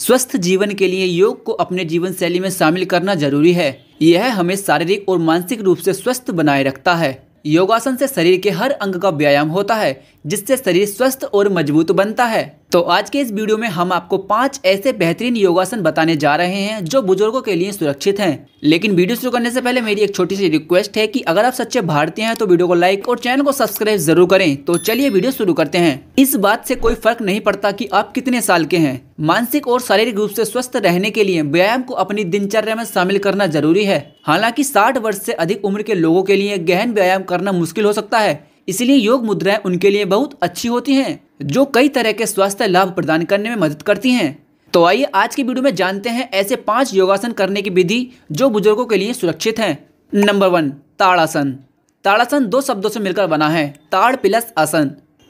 स्वस्थ जीवन के लिए योग को अपने जीवन शैली में शामिल करना जरूरी है यह हमें शारीरिक और मानसिक रूप से स्वस्थ बनाए रखता है योगासन से शरीर के हर अंग का व्यायाम होता है जिससे शरीर स्वस्थ और मजबूत बनता है तो आज के इस वीडियो में हम आपको पांच ऐसे बेहतरीन योगासन बताने जा रहे हैं जो बुजुर्गों के लिए सुरक्षित हैं लेकिन वीडियो शुरू करने से पहले मेरी एक छोटी सी रिक्वेस्ट है कि अगर आप सच्चे भारतीय हैं तो वीडियो को लाइक और चैनल को सब्सक्राइब जरूर करें तो चलिए वीडियो शुरू करते हैं इस बात से कोई फर्क नहीं पड़ता कि आप कितने साल के हैं मानसिक और शारीरिक रूप से स्वस्थ रहने के लिए व्यायाम को अपनी दिनचर्या में शामिल करना जरूरी है हालांकि 60 वर्ष से अधिक उम्र के लोगों के लिए गहन व्यायाम करना मुश्किल हो सकता है इसलिए योग मुद्राएं उनके लिए बहुत अच्छी होती हैं जो कई तरह के स्वास्थ्य लाभ प्रदान करने में मदद करती हैं तो आइए आज की वीडियो में जानते हैं ऐसे पांच योगासन करने की विधि जो बुजुर्गों के लिए सुरक्षित हैं नंबर वन ताड़ासन ताड़ासन दो शब्दों से मिलकर बना है ताड़ प्लस आसन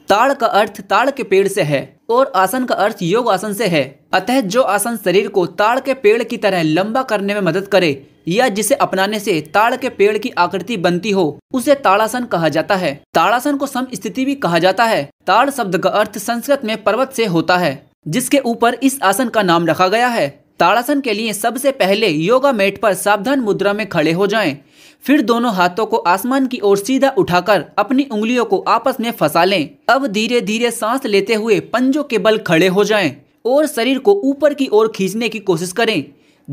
ताड़ का अर्थ ताड़ के पेड़ से है और आसन का अर्थ योग आसन से है अतः जो आसन शरीर को ताड़ के पेड़ की तरह लंबा करने में मदद करे या जिसे अपनाने से ताड़ के पेड़ की आकृति बनती हो उसे ताड़ासन कहा जाता है ताड़ासन को सम स्थिति भी कहा जाता है ताड़ शब्द का अर्थ संस्कृत में पर्वत से होता है जिसके ऊपर इस आसन का नाम रखा गया है ताड़ासन के लिए सबसे पहले योगा मैट पर सावधान मुद्रा में खड़े हो जाएं। फिर दोनों हाथों को आसमान की ओर सीधा उठाकर अपनी उंगलियों को आपस में फंसा लें अब धीरे धीरे सांस लेते हुए पंजों के बल खड़े हो जाएं। और शरीर को ऊपर की ओर खींचने की कोशिश करें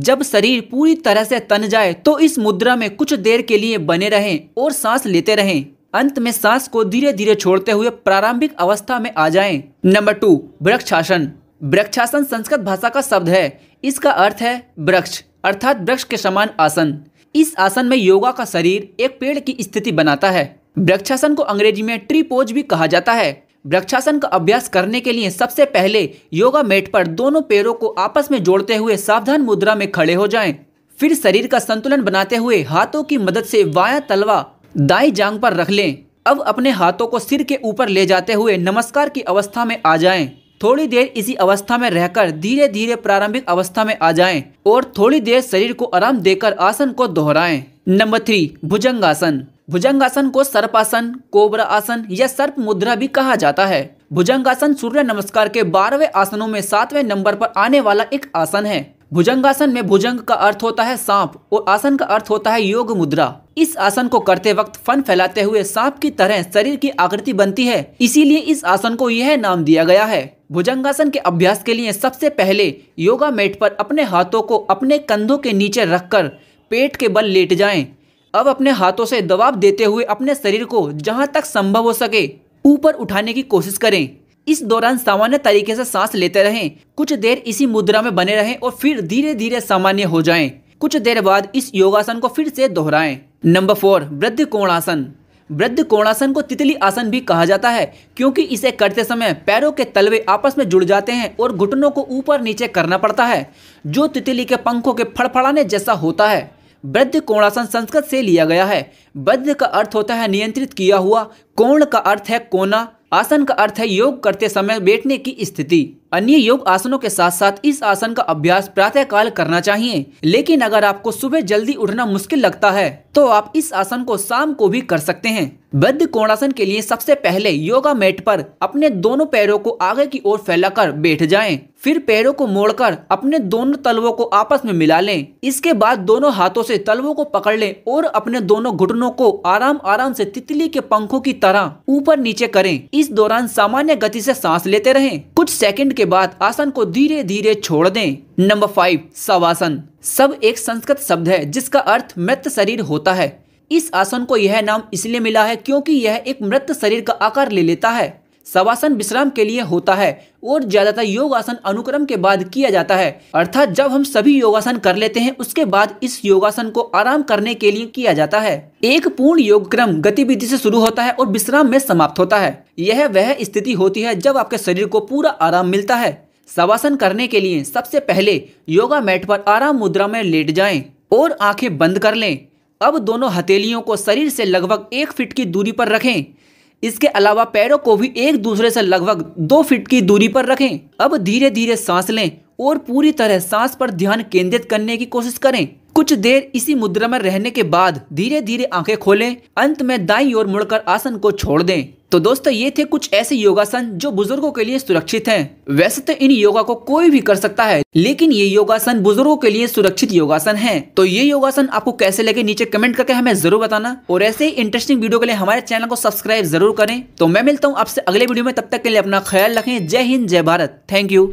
जब शरीर पूरी तरह से तन जाए तो इस मुद्रा में कुछ देर के लिए बने रहें और सांस लेते रहें अंत में सांस को धीरे धीरे छोड़ते हुए प्रारंभिक अवस्था में आ जाएं। नंबर टू वृक्षासन वृक्षासन संस्कृत भाषा का शब्द है इसका अर्थ है वृक्ष अर्थात वृक्ष के समान आसन इस आसन में योगा का शरीर एक पेड़ की स्थिति बनाता है वृक्षासन को अंग्रेजी में ट्री पोज भी कहा जाता है वृक्षासन का अभ्यास करने के लिए सबसे पहले योगा मेट पर दोनों पैरों को आपस में जोड़ते हुए सावधान मुद्रा में खड़े हो जाएं। फिर शरीर का संतुलन बनाते हुए हाथों की मदद से वाया तलवा दाई जांग पर रख लें अब अपने हाथों को सिर के ऊपर ले जाते हुए नमस्कार की अवस्था में आ जाएं। थोड़ी देर इसी अवस्था में रहकर धीरे धीरे प्रारंभिक अवस्था में आ जाए और थोड़ी देर शरीर को आराम देकर आसन को दोहराए नंबर थ्री भुजंगासन भुजंगासन को सर्पासन कोबरा आसन या सर्प मुद्रा भी कहा जाता है भुजंगासन सूर्य नमस्कार के बारहवें आसनों में सातवें नंबर पर आने वाला एक आसन है भुजंगासन में भुजंग का अर्थ होता है सांप और आसन का अर्थ होता है योग मुद्रा इस आसन को करते वक्त फन फैलाते हुए सांप की तरह शरीर की आकृति बनती है इसीलिए इस आसन को यह नाम दिया गया है भुजंगासन के अभ्यास के लिए सबसे पहले योगा मैट पर अपने हाथों को अपने कंधों के नीचे रखकर पेट के बल लेट जाएं अब अपने हाथों से दबाव देते हुए अपने शरीर को जहाँ तक संभव हो सके ऊपर उठाने की कोशिश करें इस दौरान सामान्य तरीके से सांस लेते रहें कुछ देर इसी मुद्रा में बने रहें और फिर धीरे धीरे सामान्य हो जाएं। कुछ देर बाद इस योगासन को फिर से दोहराएं नंबर फोर वृद्ध कोणासन वृद्ध कोणासन को तितली आसन भी कहा जाता है क्योंकि इसे करते समय पैरों के तलवे आपस में जुड़ जाते हैं और घुटनों को ऊपर नीचे करना पड़ता है जो तितली के पंखों के फड़फड़ाने जैसा होता है बद्ध कोणासन संस्कृत से लिया गया है बद्ध का अर्थ होता है नियंत्रित किया हुआ कोण का अर्थ है कोना आसन का अर्थ है योग करते समय बैठने की स्थिति अन्य योग आसनों के साथ साथ इस आसन का अभ्यास प्रातः काल करना चाहिए लेकिन अगर आपको सुबह जल्दी उठना मुश्किल लगता है तो आप इस आसन को शाम को भी कर सकते हैं बद्ध कोणासन के लिए सबसे पहले योगा मैट पर अपने दोनों पैरों को आगे की ओर फैलाकर बैठ जाएं, फिर पैरों को मोड़कर अपने दोनों तलवों को आपस में मिला लें इसके बाद दोनों हाथों से तलवों को पकड़ लें और अपने दोनों घुटनों को आराम आराम से तितली के पंखों की तरह ऊपर नीचे करें इस दौरान सामान्य गति से सांस लेते रहें कुछ सेकंड के बाद आसन को धीरे धीरे छोड़ दें नंबर फाइव सवासन सब एक संस्कृत शब्द है जिसका अर्थ मृत शरीर होता है इस आसन को यह नाम इसलिए मिला है क्योंकि यह एक मृत शरीर का आकार ले लेता है सवासन विश्राम के लिए होता है और ज्यादातर योगासन अनुक्रम के बाद किया जाता है अर्थात जब हम सभी योगासन कर लेते हैं उसके बाद इस योगासन को आराम करने के लिए किया जाता है एक पूर्ण योगक्रम गतिविधि से शुरू होता है और विश्राम में समाप्त होता है यह वह स्थिति होती है जब आपके शरीर को पूरा आराम मिलता है सवासन करने के लिए सबसे पहले योगा मैट पर आराम मुद्रा में लेट जाए और आंखें बंद कर लें अब दोनों हथेलियों को शरीर से लगभग एक फीट की दूरी पर रखें इसके अलावा पैरों को भी एक दूसरे से लगभग दो फीट की दूरी पर रखें अब धीरे धीरे सांस लें और पूरी तरह सांस पर ध्यान केंद्रित करने की कोशिश करें कुछ देर इसी मुद्रा में रहने के बाद धीरे धीरे आंखें खोलें अंत में दाई और मुड़कर आसन को छोड़ दें तो दोस्तों ये थे कुछ ऐसे योगासन जो बुजुर्गों के लिए सुरक्षित हैं। वैसे तो इन योगा को कोई भी कर सकता है लेकिन ये योगासन बुजुर्गों के लिए सुरक्षित योगासन हैं। तो ये योगासन आपको कैसे लगे नीचे कमेंट करके हमें जरूर बताना और ऐसे ही इंटरेस्टिंग वीडियो के लिए हमारे चैनल को सब्सक्राइब जरूर करें तो मैं मिलता हूँ आपसे अगले वीडियो में तब तक के लिए अपना ख्याल रखें जय हिंद जय भारत थैंक यू